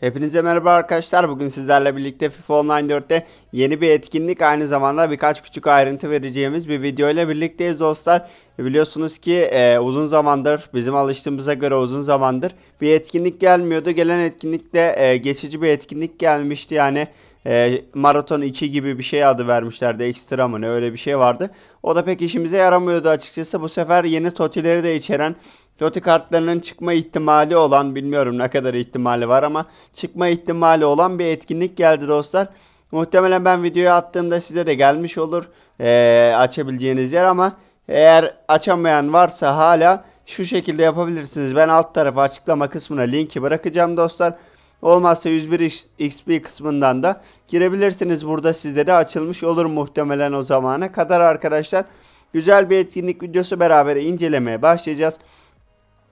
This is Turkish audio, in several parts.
Hepinize merhaba arkadaşlar. Bugün sizlerle birlikte FIFA Online 4'te yeni bir etkinlik aynı zamanda birkaç küçük ayrıntı vereceğimiz bir video ile birlikteyiz dostlar. Biliyorsunuz ki e, uzun zamandır bizim alıştığımıza göre uzun zamandır bir etkinlik gelmiyordu. Gelen etkinlikte e, geçici bir etkinlik gelmişti yani e, Maraton 2 gibi bir şey adı vermişlerdi ekstra mı ne öyle bir şey vardı. O da pek işimize yaramıyordu açıkçası. Bu sefer yeni totileri de içeren Loti kartlarının çıkma ihtimali olan bilmiyorum ne kadar ihtimali var ama çıkma ihtimali olan bir etkinlik geldi dostlar. Muhtemelen ben videoyu attığımda size de gelmiş olur ee, açabileceğiniz yer ama eğer açamayan varsa hala şu şekilde yapabilirsiniz. Ben alt tarafa açıklama kısmına linki bırakacağım dostlar. Olmazsa 101 XP kısmından da girebilirsiniz. Burada sizde de açılmış olur muhtemelen o zamana kadar arkadaşlar. Güzel bir etkinlik videosu beraber incelemeye başlayacağız.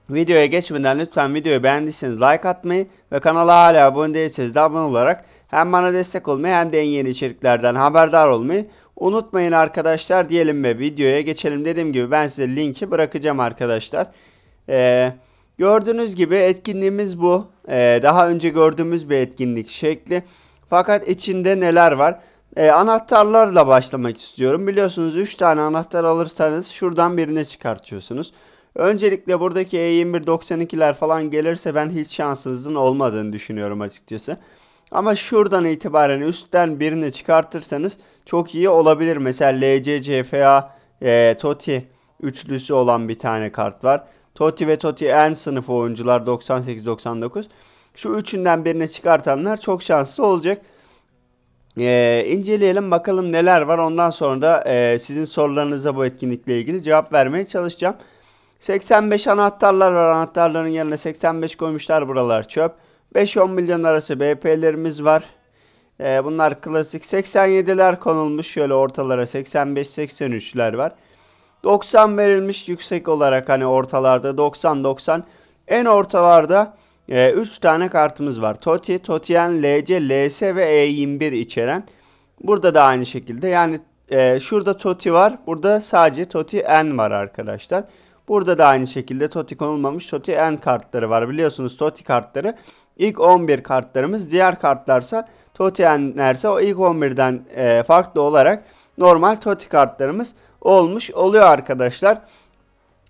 Videoya geçmeden lütfen videoyu beğendiyseniz like atmayı ve kanala hala abone değilseniz de abone olarak hem bana destek olmayı hem de en yeni içeriklerden haberdar olmayı unutmayın arkadaşlar diyelim ve videoya geçelim. Dediğim gibi ben size linki bırakacağım arkadaşlar. Ee, gördüğünüz gibi etkinliğimiz bu. Ee, daha önce gördüğümüz bir etkinlik şekli. Fakat içinde neler var? Ee, anahtarlarla başlamak istiyorum. Biliyorsunuz 3 tane anahtar alırsanız şuradan birine çıkartıyorsunuz. Öncelikle buradaki E2192'ler falan gelirse ben hiç şansınızın olmadığını düşünüyorum açıkçası. Ama şuradan itibaren üstten birini çıkartırsanız çok iyi olabilir. Mesela LCCFA e, TOTI üçlüsü olan bir tane kart var. TOTI ve TOTI en sınıfı oyuncular 98-99. Şu üçünden birini çıkartanlar çok şanslı olacak. Ee, inceleyelim bakalım neler var. Ondan sonra da e, sizin sorularınıza bu etkinlikle ilgili cevap vermeye çalışacağım. 85 anahtarlar var. Anahtarların yerine 85 koymuşlar buralar çöp. 5-10 milyon arası BP'lerimiz var. Ee, bunlar klasik 87'ler konulmuş şöyle ortalara 85-83'ler var. 90 verilmiş yüksek olarak hani ortalarda 90-90. En ortalarda 3 e, tane kartımız var. TOTI, TOTIEN, LC, LS ve E21 içeren. Burada da aynı şekilde yani e, şurada TOTI var. Burada sadece TOTIEN var arkadaşlar. Arkadaşlar. Burada da aynı şekilde TOTI konulmamış TOTI N kartları var. Biliyorsunuz TOTI kartları ilk 11 kartlarımız. Diğer kartlarsa TOTI N'lerse o ilk 11'den e, farklı olarak normal TOTI kartlarımız olmuş oluyor arkadaşlar.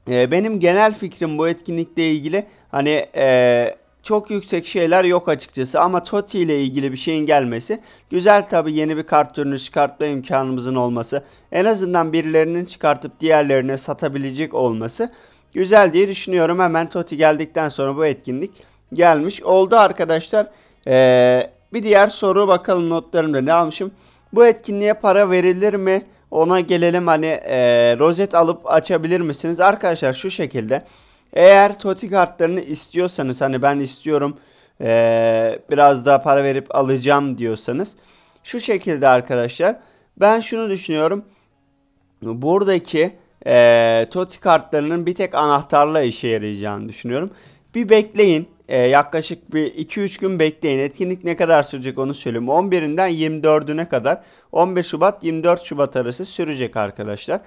E, benim genel fikrim bu etkinlikle ilgili hani e, çok yüksek şeyler yok açıkçası ama Totti ile ilgili bir şeyin gelmesi güzel tabi yeni bir kart türünü çıkartma imkanımızın olması en azından birilerinin çıkartıp diğerlerine satabilecek olması güzel diye düşünüyorum hemen Totti geldikten sonra bu etkinlik gelmiş oldu arkadaşlar ee, bir diğer soru bakalım notlarımda ne almışım bu etkinliğe para verilir mi ona gelelim hani e, rozet alıp açabilir misiniz arkadaşlar şu şekilde eğer TOTI kartlarını istiyorsanız hani ben istiyorum ee, biraz daha para verip alacağım diyorsanız şu şekilde arkadaşlar ben şunu düşünüyorum buradaki e, TOTI kartlarının bir tek anahtarla işe yarayacağını düşünüyorum. Bir bekleyin e, yaklaşık bir 2-3 gün bekleyin etkinlik ne kadar sürecek onu söyleyeyim 11'inden 24'üne kadar 15 Şubat 24 Şubat arası sürecek arkadaşlar.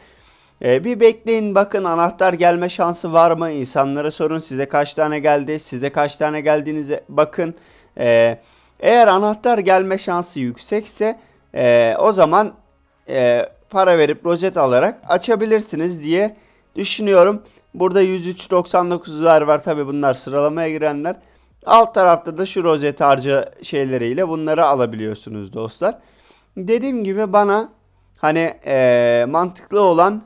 E, bir bekleyin bakın anahtar gelme şansı var mı? İnsanlara sorun size kaç tane geldi, size kaç tane geldiğinize bakın. E, eğer anahtar gelme şansı yüksekse e, o zaman e, para verip rozet alarak açabilirsiniz diye düşünüyorum. Burada 103.99'lar var tabi bunlar sıralamaya girenler. Alt tarafta da şu rozet harca şeyleriyle bunları alabiliyorsunuz dostlar. Dediğim gibi bana hani e, mantıklı olan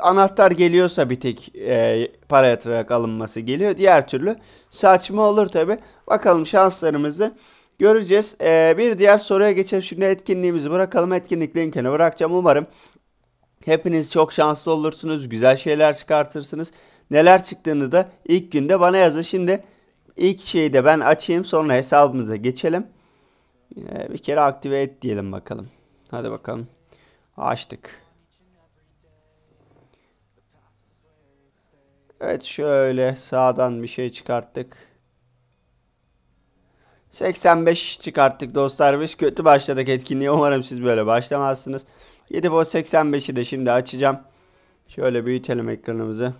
anahtar geliyorsa bir tek e, para yatırarak alınması geliyor. Diğer türlü saçma olur tabi. Bakalım şanslarımızı göreceğiz. E, bir diğer soruya geçelim. Şimdi etkinliğimizi bırakalım. Etkinlik linkini bırakacağım. Umarım hepiniz çok şanslı olursunuz. Güzel şeyler çıkartırsınız. Neler çıktığını da ilk günde bana yazın. Şimdi ilk şeyi de ben açayım. Sonra hesabımıza geçelim. E, bir kere aktive et diyelim bakalım. Hadi bakalım. Açtık. Evet şöyle sağdan bir şey çıkarttık. 85 çıkarttık dostlar. Biz kötü başladık etkinliğe. Umarım siz böyle başlamazsınız. 7 volt 85'i de şimdi açacağım. Şöyle büyütelim ekranımızı.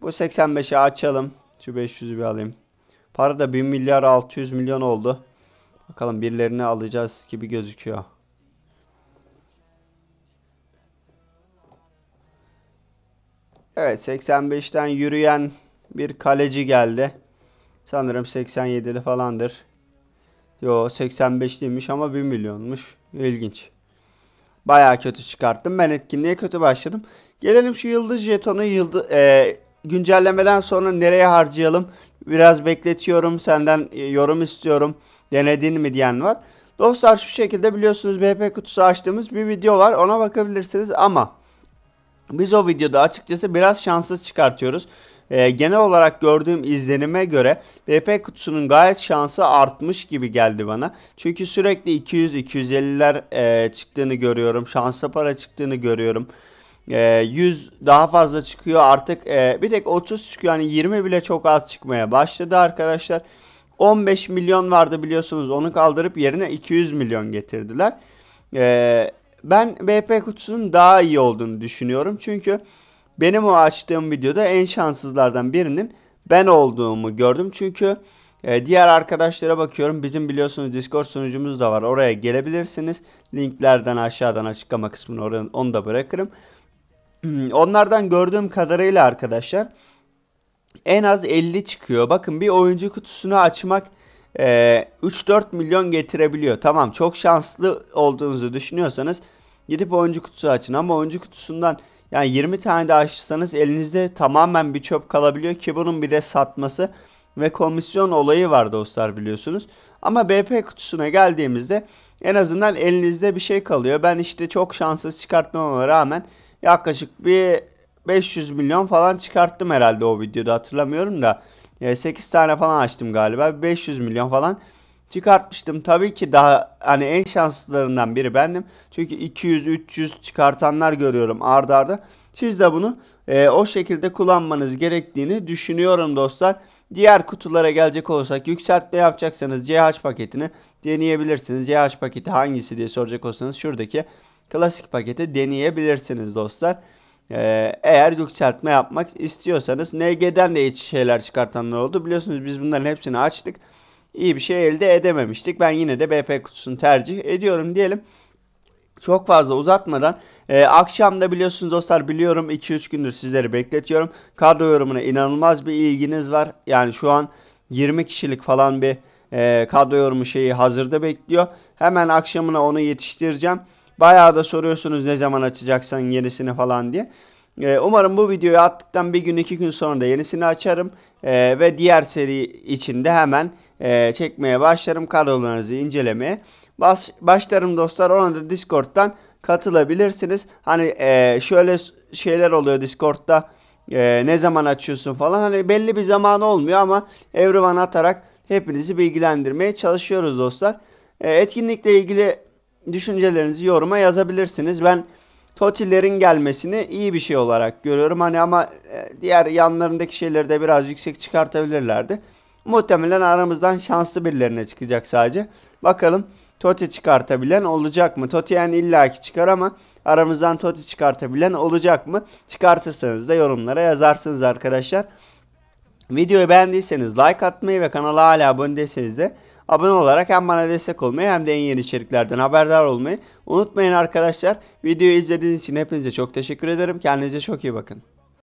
Bu 85'i açalım. Şu 500'ü bir alayım. Para da 1 milyar 600 milyon oldu. Bakalım birilerini alacağız gibi gözüküyor. Evet 85'ten yürüyen bir kaleci geldi. Sanırım 87'li falandır. Yo 85'liymiş ama 1 milyonmuş. İlginç. Baya kötü çıkarttım. Ben etkinliğe kötü başladım. Gelelim şu yıldız jetonu yıldız, e, güncellemeden sonra nereye harcayalım? Biraz bekletiyorum. Senden e, yorum istiyorum. Denedin mi diyen var. Dostlar şu şekilde biliyorsunuz BP kutusu açtığımız bir video var. Ona bakabilirsiniz ama biz o videoda açıkçası biraz şanssız çıkartıyoruz. E, genel olarak gördüğüm izlenime göre BP kutusunun gayet şansı artmış gibi geldi bana. Çünkü sürekli 200-250'ler e, çıktığını görüyorum. Şanslı para çıktığını görüyorum. E, 100 daha fazla çıkıyor artık e, bir tek 30 çıkıyor. Yani 20 bile çok az çıkmaya başladı arkadaşlar. 15 milyon vardı biliyorsunuz onu kaldırıp yerine 200 milyon getirdiler. Ee, ben BP kutusunun daha iyi olduğunu düşünüyorum. Çünkü benim o açtığım videoda en şanssızlardan birinin ben olduğumu gördüm. Çünkü e, diğer arkadaşlara bakıyorum. Bizim biliyorsunuz Discord sunucumuz da var. Oraya gelebilirsiniz. Linklerden aşağıdan açıklama kısmını oranın, onu da bırakırım. Onlardan gördüğüm kadarıyla arkadaşlar en az 50 çıkıyor. Bakın bir oyuncu kutusunu açmak e, 3-4 milyon getirebiliyor. Tamam çok şanslı olduğunuzu düşünüyorsanız Gidip oyuncu kutusu açın ama oyuncu kutusundan yani 20 tane de açırsanız elinizde tamamen bir çöp kalabiliyor ki bunun bir de satması ve komisyon olayı var dostlar biliyorsunuz. Ama BP kutusuna geldiğimizde en azından elinizde bir şey kalıyor. Ben işte çok şanssız çıkartmama rağmen yaklaşık bir 500 milyon falan çıkarttım herhalde o videoda hatırlamıyorum da. 8 e, tane falan açtım galiba 500 milyon falan çıkartmıştım. Tabii ki daha hani en şanslılarından biri bendim. Çünkü 200-300 çıkartanlar görüyorum ardarda. arda. Siz de bunu e, o şekilde kullanmanız gerektiğini düşünüyorum dostlar. Diğer kutulara gelecek olursak yükseltme yapacaksanız CH paketini deneyebilirsiniz. CH paketi hangisi diye soracak olsanız şuradaki klasik paketi deneyebilirsiniz dostlar. E, eğer yükseltme yapmak istiyorsanız NG'den de hiç şeyler çıkartanlar oldu. Biliyorsunuz biz bunların hepsini açtık iyi bir şey elde edememiştik. Ben yine de BP kutusunu tercih ediyorum diyelim. Çok fazla uzatmadan e, akşamda biliyorsunuz dostlar biliyorum 2-3 gündür sizleri bekletiyorum. Kadro yorumuna inanılmaz bir ilginiz var. Yani şu an 20 kişilik falan bir e, kadro yorumu şeyi hazırda bekliyor. Hemen akşamına onu yetiştireceğim. Bayağı da soruyorsunuz ne zaman açacaksan yenisini falan diye. E, umarım bu videoyu attıktan bir gün iki gün sonra da yenisini açarım. E, ve diğer seri içinde hemen e, çekmeye başlarım kadrolarınızı incelemeye. Baş, başlarım dostlar ona da Discord'dan katılabilirsiniz. Hani e, şöyle şeyler oluyor Discord'da e, ne zaman açıyorsun falan hani belli bir zaman olmuyor ama evrivan atarak hepinizi bilgilendirmeye çalışıyoruz dostlar. E, etkinlikle ilgili düşüncelerinizi yoruma yazabilirsiniz. Ben Totilerin gelmesini iyi bir şey olarak görüyorum. Hani ama e, diğer yanlarındaki şeyleri de biraz yüksek çıkartabilirlerdi. Muhtemelen aramızdan şanslı birilerine çıkacak sadece. Bakalım Toti çıkartabilen olacak mı? Toti yani illaki çıkar ama aramızdan Toti çıkartabilen olacak mı? Çıkartırsanız da yorumlara yazarsınız arkadaşlar. Videoyu beğendiyseniz like atmayı ve kanala hala abone değilseniz de abone olarak hem bana destek olmayı hem de en yeni içeriklerden haberdar olmayı unutmayın arkadaşlar. Videoyu izlediğiniz için hepinize çok teşekkür ederim. Kendinize çok iyi bakın.